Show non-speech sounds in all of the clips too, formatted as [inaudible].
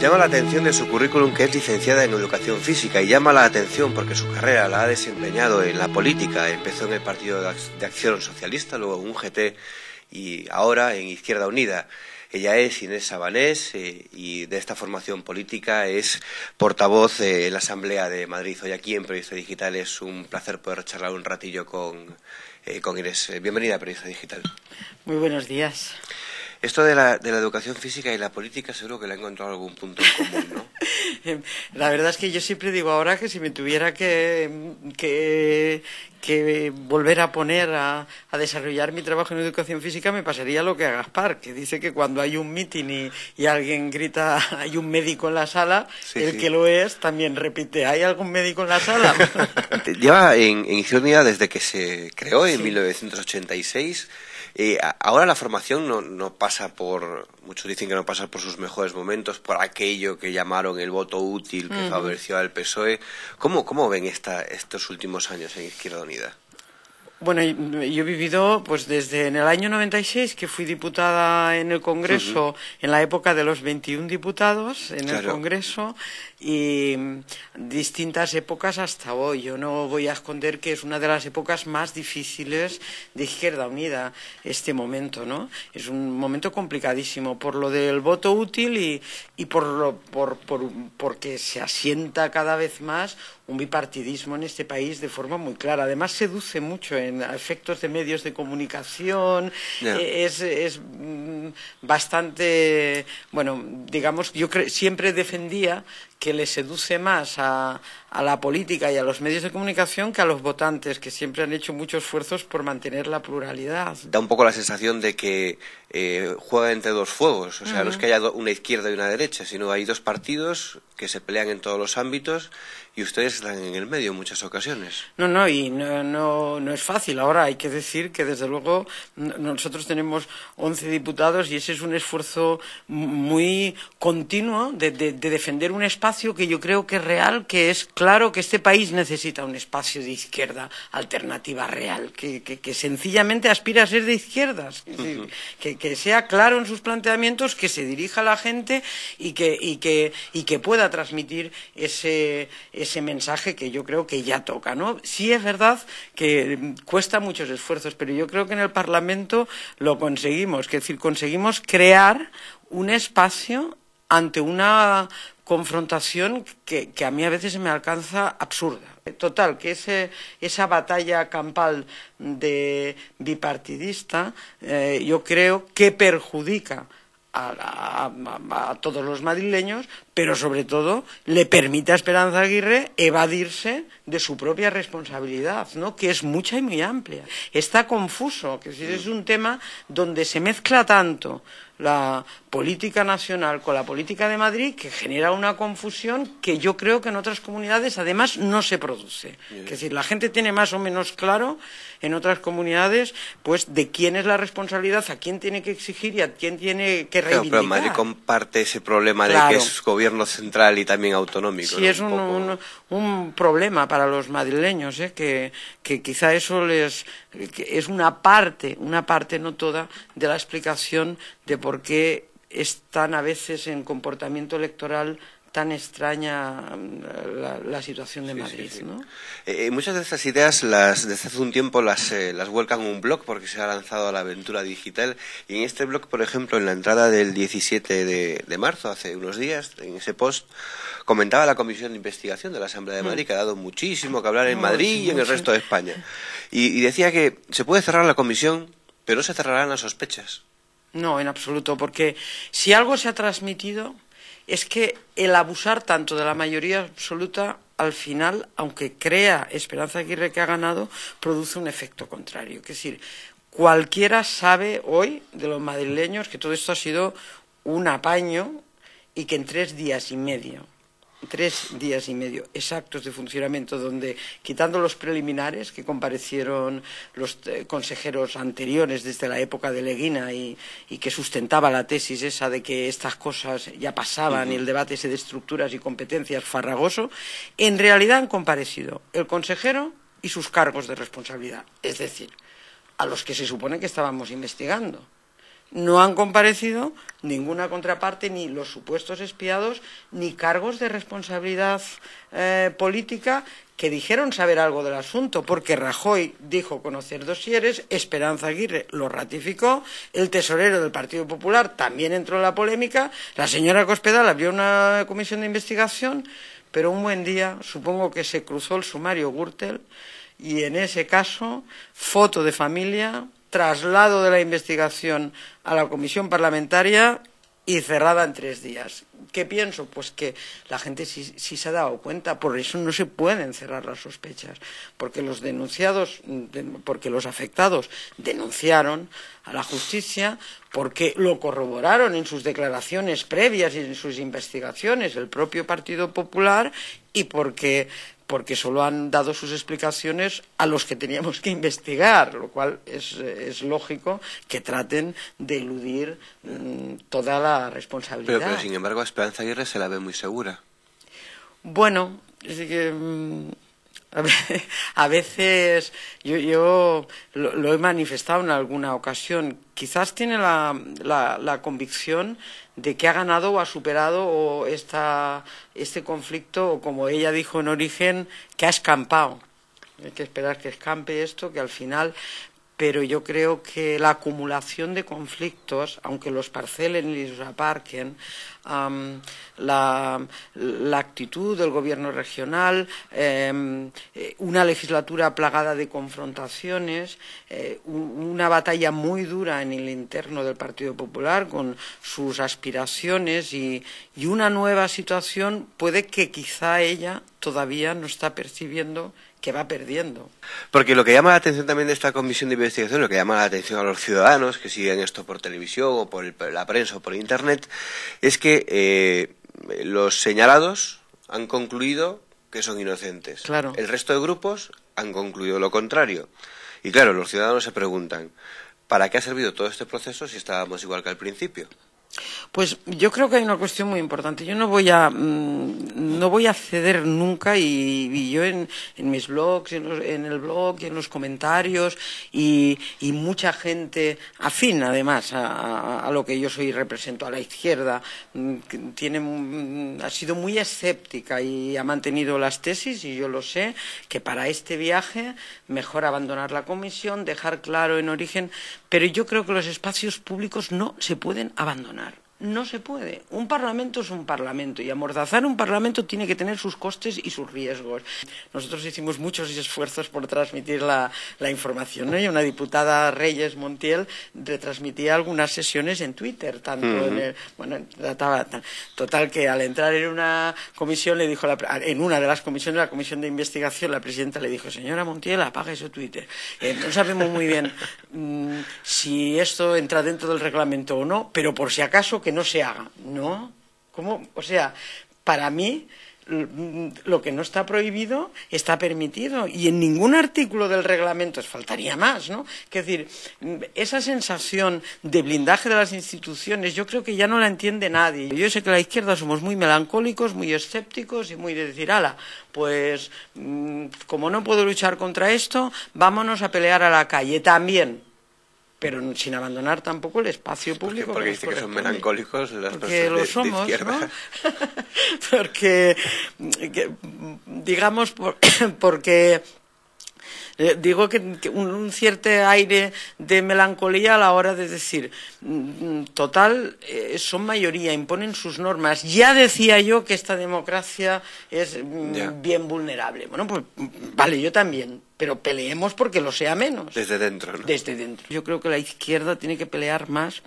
Llama la atención de su currículum que es licenciada en educación física y llama la atención porque su carrera la ha desempeñado en la política. Empezó en el Partido de Acción Socialista, luego en GT, y ahora en Izquierda Unida. Ella es Inés Sabanés eh, y de esta formación política es portavoz eh, en la Asamblea de Madrid. Hoy aquí en Periodista Digital es un placer poder charlar un ratillo con, eh, con Inés. Bienvenida a Periodista Digital. Muy buenos días. Esto de la, de la educación física y la política seguro que le ha encontrado algún punto en común, ¿no? [laughs] [laughs] La verdad es que yo siempre digo ahora que si me tuviera que, que, volver a poner a, a, desarrollar mi trabajo en educación física me pasaría lo que a Gaspar, que dice que cuando hay un mitin y, alguien grita [laughs] hay un médico en la sala, el que lo es también repite hay algún médico en la sala. [laughs] Lleva en, en desde que se creó en 1986. Eh, ahora la formación no, no pasa por, muchos dicen que no pasa por sus mejores momentos, por aquello que llamaron el voto útil que favoreció al PSOE. ¿Cómo, cómo ven esta, estos últimos años en Izquierda Unida? Bueno, yo he vivido pues desde en el año 96 que fui diputada en el Congreso, en la época de los 21 diputados en el Congreso y distintas épocas hasta hoy. Yo no voy a esconder que es una de las épocas más difíciles de Izquierda Unida este momento, ¿no? Es un momento complicadísimo por lo del voto útil y, y por, lo, por, por porque se asienta cada vez más un bipartidismo en este país de forma muy clara. Además seduce mucho. ¿eh? en efectos de medios de comunicación, eh, es, es, mm, bastante, bueno, digamos, yo siempre defendía que le seduce más a, a, la política y a los medios de comunicación que a los votantes, que siempre han hecho muchos esfuerzos por mantener la pluralidad. Da un poco la sensación de que eh, juega entre dos fuegos, o sea, no es que haya una izquierda y una derecha, sino hay dos partidos que se pelean en todos los ámbitos y ustedes están en el medio en muchas ocasiones. No, no, y no, no, no es fácil fácil. Ahora hay que decir que, desde luego, nosotros tenemos 11 diputados y ese es un esfuerzo muy continuo de, defender un espacio que yo creo que es real, que es claro que este país necesita un espacio de izquierda alternativa real, que, sencillamente aspira a ser de izquierdas, que, sea claro en sus planteamientos, que se dirija a la gente y que, pueda transmitir ese, ese mensaje que yo creo que ya toca. ¿no? Sí es verdad que cuesta muchos esfuerzos, pero yo creo que en el Parlamento lo conseguimos, es decir, conseguimos crear un espacio ante una confrontación que, a mí a veces me alcanza absurda. Total, que esa batalla campal de bipartidista eh, yo creo que perjudica a, todos los madrileños, pero sobre todo le permite a Esperanza Aguirre evadirse de su propia responsabilidad, ¿no? que es mucha y muy amplia. Está confuso, que es un tema donde se mezcla tanto la política nacional con la política de Madrid que genera una confusión que yo creo que en otras comunidades además no se produce. Es decir, la gente tiene más o menos claro en otras comunidades pues de quién es la responsabilidad, a quién tiene que exigir y a quién tiene que reivindicar. pero Madrid comparte ese problema de que es gobierno central y también autonómico. Sí, es un, problema para los madrileños, ¿eh? que, quizá eso les es una parte, una parte no toda de la explicación de por qué están a veces en comportamiento electoral tan extraña mm, la, situación de Madrid. Eh, eh, muchas de estas ideas las, desde hace un tiempo las, eh, las vuelcan un blog porque se ha lanzado a la aventura digital. Y en este blog, por ejemplo, en la entrada del 17 de, marzo, hace unos días, en ese post, comentaba la Comisión de Investigación de la Asamblea de mm. Madrid, que ha dado muchísimo que hablar en Madrid y en el resto de España. Y, y decía que se puede cerrar la comisión, pero se cerrarán las sospechas. No, en absoluto, porque si algo se ha transmitido es que el abusar tanto de la mayoría absoluta al final, aunque crea Esperanza Aguirre que ha ganado, produce un efecto contrario. Es decir, cualquiera sabe hoy de los madrileños que todo esto ha sido un apaño y que en tres días y medio tres días y medio exactos de funcionamiento, donde, quitando los preliminares que comparecieron los eh, consejeros anteriores desde la época de Leguina y, que sustentaba la tesis esa de que estas cosas ya pasaban y el debate se de estructuras y competencias farragoso, en realidad han comparecido el consejero y sus cargos de responsabilidad, es decir, a los que se supone que estábamos investigando no han comparecido ninguna contraparte, ni los supuestos espiados, ni cargos de responsabilidad eh, política que dijeron saber algo del asunto, porque Rajoy dijo conocer dosieres, Esperanza Aguirre lo ratificó, el tesorero del Partido Popular también entró en la polémica, la señora Cospedal abrió una comisión de investigación, pero un buen día supongo que se cruzó el sumario Gürtel y en ese caso foto de familia traslado de la investigación a la comisión parlamentaria y cerrada en tres días. ¿Qué pienso? Pues que la gente sí, sí, se ha dado cuenta, por eso no se pueden cerrar las sospechas, porque los denunciados, porque los afectados denunciaron a la justicia, porque lo corroboraron en sus declaraciones previas y en sus investigaciones el propio Partido Popular y porque solo han dado sus explicaciones a los que teníamos que investigar, lo cual es, lógico que traten de eludir mm, toda la responsabilidad. Pero, sin embargo, Esperanza Aguirre se la ve muy segura. Bueno, mm, [laughs] a veces yo, lo, he manifestado en alguna ocasión. Quizás tiene la, convicción de que ha ganado o ha superado este conflicto, o como ella dijo en origen, que ha escampado. Hay que esperar que escampe esto, que al final pero yo creo que la acumulación de conflictos, aunque los parcelen y los aparquen, la, actitud del gobierno regional, em, eh, una legislatura plagada de confrontaciones, eh, una batalla muy dura en el interno del Partido Popular con sus aspiraciones y, y una nueva situación, puede que quizá ella todavía no está percibiendo que va perdiendo. Porque lo que llama la atención también de esta comisión de investigación, lo que llama la atención a los ciudadanos que siguen esto por televisión o por, la prensa o por Internet, es que eh, los señalados han concluido que son inocentes. Claro. El resto de grupos han concluido lo contrario. Y claro, los ciudadanos se preguntan, ¿para qué ha servido todo este proceso si estábamos igual que al principio? Pues yo creo que hay una cuestión muy importante. Yo no voy a, mm, no voy a ceder nunca y, yo en, mis blogs, en, el blog en los comentarios y, mucha gente afín además a, lo que yo soy y represento, a la izquierda, mm, tiene, mm, ha sido muy escéptica y ha mantenido las tesis y yo lo sé, que para este viaje mejor abandonar la comisión, dejar claro en origen, pero yo creo que los espacios públicos no se pueden abandonar. No se puede. Un parlamento es un parlamento y amordazar un parlamento tiene que tener sus costes y sus riesgos. Nosotros hicimos muchos esfuerzos por transmitir la, información. Y una diputada Reyes Montiel retransmitía algunas sesiones en Twitter, tanto en trataba, total que al entrar en una comisión le dijo en una de las comisiones, la comisión de investigación, la presidenta le dijo, señora Montiel, apague su Twitter. Eh, no sabemos muy bien mm, si esto entra dentro del reglamento o no, pero por si acaso que no se haga. No, O sea, para mí mm, lo que no está prohibido está permitido y en ningún artículo del reglamento faltaría más, ¿no? Es decir, mm, esa sensación de blindaje de las instituciones yo creo que ya no la entiende nadie. Yo sé que la izquierda somos muy melancólicos, muy escépticos y muy de decir, ala, pues mm, como no puedo luchar contra esto, vámonos a pelear a la calle también pero sin abandonar tampoco el espacio público. Porque, porque dice que son melancólicos las personas lo somos, de [laughs] porque, que, digamos, por, [coughs] porque eh, digo que, un, cierto aire de melancolía a la hora de decir, mm, mm, total, eh, son mayoría, imponen sus normas. Ya decía yo que esta democracia es mm, bien vulnerable. Bueno, pues vale, yo también, pero peleemos porque lo sea menos. Desde dentro, Desde dentro. Yo creo que la izquierda tiene que pelear más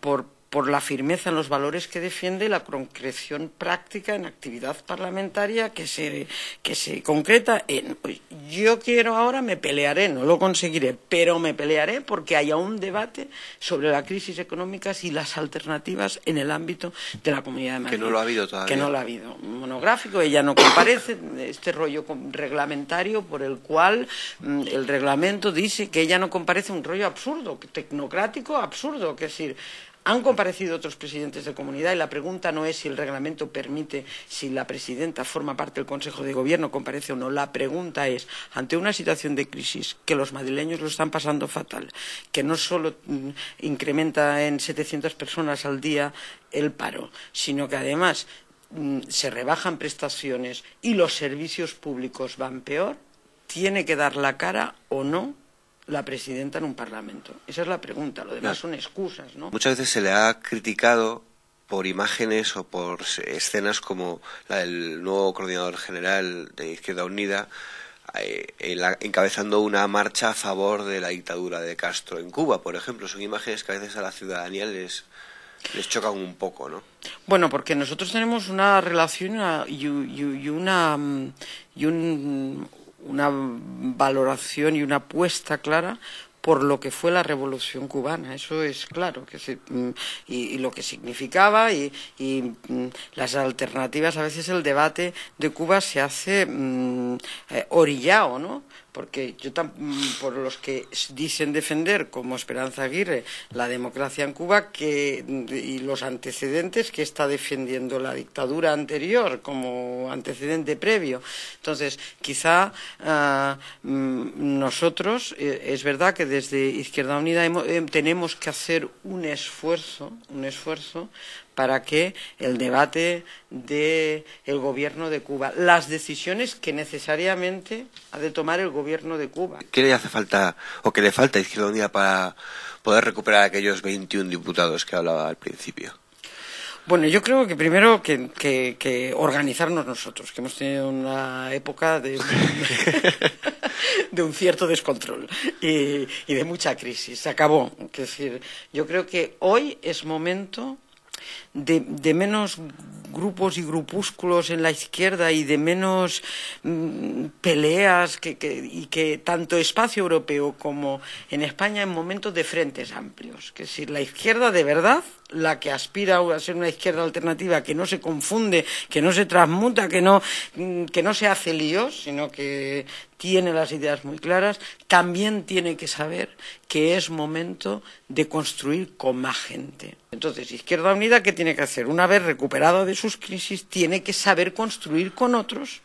por por la firmeza en los valores que defiende la concreción práctica en actividad parlamentaria que se, concreta en yo quiero ahora, me pelearé, no lo conseguiré, pero me pelearé porque haya un debate sobre la crisis económica y las alternativas en el ámbito de la Comunidad de Madrid. Que no lo ha habido todavía. Que no lo ha habido. Monográfico, ella no comparece, [coughs] este rollo reglamentario por el cual mm, el reglamento dice que ella no comparece un rollo absurdo, tecnocrático absurdo, que es decir, han comparecido otros presidentes de comunidad y la pregunta no es si el reglamento permite, si la presidenta forma parte del Consejo de Gobierno, comparece o no. La pregunta es, ante una situación de crisis que los madrileños lo están pasando fatal, que no solo mm, incrementa en 700 personas al día el paro, sino que además mm, se rebajan prestaciones y los servicios públicos van peor, ¿tiene que dar la cara o no la presidenta en un parlamento? Esa es la pregunta. Lo demás son excusas, ¿no? Muchas veces se le ha criticado por imágenes o por escenas como la del nuevo coordinador general de Izquierda Unida eh, encabezando una marcha a favor de la dictadura de Castro en Cuba, por ejemplo. Son imágenes que a veces a la ciudadanía les, les chocan un poco, ¿no? Bueno, porque nosotros tenemos una relación y, una, y, una, mm, y un, una valoración y una apuesta clara por lo que fue la revolución cubana, eso es claro, que mm, y, lo que significaba y, mm, las alternativas, a veces el debate de Cuba se hace mm, eh, orillao, orillado, ¿no? porque yo mm, por los que dicen defender como Esperanza Aguirre la democracia en Cuba que mm, y los antecedentes que está defendiendo la dictadura anterior como antecedente previo entonces quizá ah, mm, nosotros eh, es verdad que desde Izquierda Unida eh, tenemos que hacer un esfuerzo un esfuerzo para que el debate del el gobierno de Cuba, las decisiones que necesariamente ha de tomar el gobierno de Cuba. ¿Qué le hace falta o qué le falta a Izquierda Unida para poder recuperar aquellos 21 diputados que hablaba al principio? Bueno, yo creo que primero que, organizarnos nosotros, que hemos tenido una época [laughs] [laughs] de, un cierto descontrol y, y, de mucha crisis. Se acabó. Es decir, yo creo que hoy es momento de, menos grupos y grupúsculos en la izquierda y de menos mm, peleas y que tanto espacio europeo como en España en momentos de frentes amplios. Que si la izquierda de verdad, la que aspira a ser una izquierda alternativa que no se confunde, que no se transmuta, que no, mm, que no se hace líos, sino que tiene las ideas muy claras, también tiene que saber que es momento de construir con más gente. Entonces, Izquierda Unida, ¿qué tiene que hacer? Una vez recuperado de sus crisis, tiene que saber construir con otros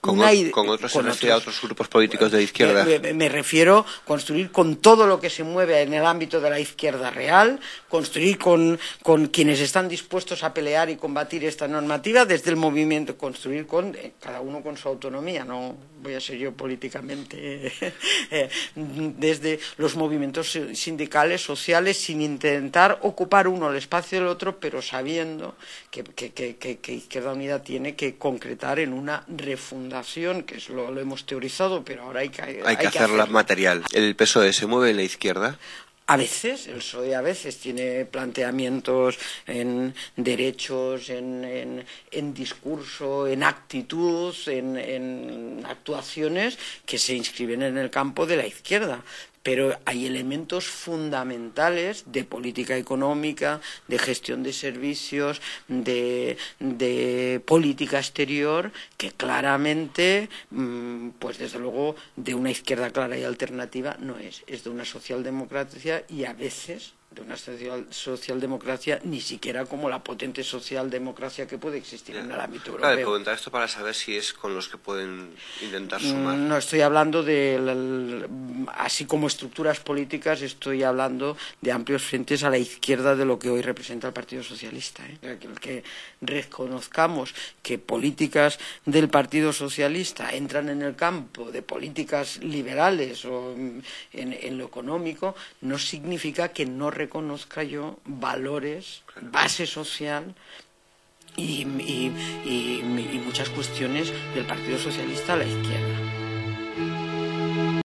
con, otros con otros, grupos políticos de izquierda. Me, refiero construir con todo lo que se mueve en el ámbito de la izquierda real, construir con, con quienes están dispuestos a pelear y combatir esta normativa desde el movimiento, construir con eh, cada uno con su autonomía, no voy a ser yo políticamente, [laughs] eh, desde los movimientos sindicales, sociales, sin intentar ocupar uno el espacio del otro, pero sabiendo que, que Izquierda Unida tiene que concretar en una refundación que lo, hemos teorizado, pero ahora hay que, hay, hay que, hacerla material. ¿El PSOE se mueve en la izquierda? A veces, el PSOE a veces tiene planteamientos en derechos, en, en, en discurso, en actitud, en, actuaciones que se inscriben en el campo de la izquierda pero hay elementos fundamentales de política económica, de gestión de servicios, de, política exterior, que claramente, mm, pues desde luego, de una izquierda clara y alternativa no es, es de una socialdemocracia y a veces de una socialdemocracia ni siquiera como la potente socialdemocracia que puede existir en el ámbito europeo. Claro, preguntar esto para saber si es con los que pueden intentar sumar. Mm, no estoy hablando de, así como estructuras políticas, estoy hablando de amplios frentes a la izquierda de lo que hoy representa el Partido Socialista. ¿eh? Que reconozcamos que políticas del Partido Socialista entran en el campo de políticas liberales o mm, en, lo económico, no significa que no reconozca yo valores, base social y, y, y, y muchas cuestiones del Partido Socialista a la izquierda.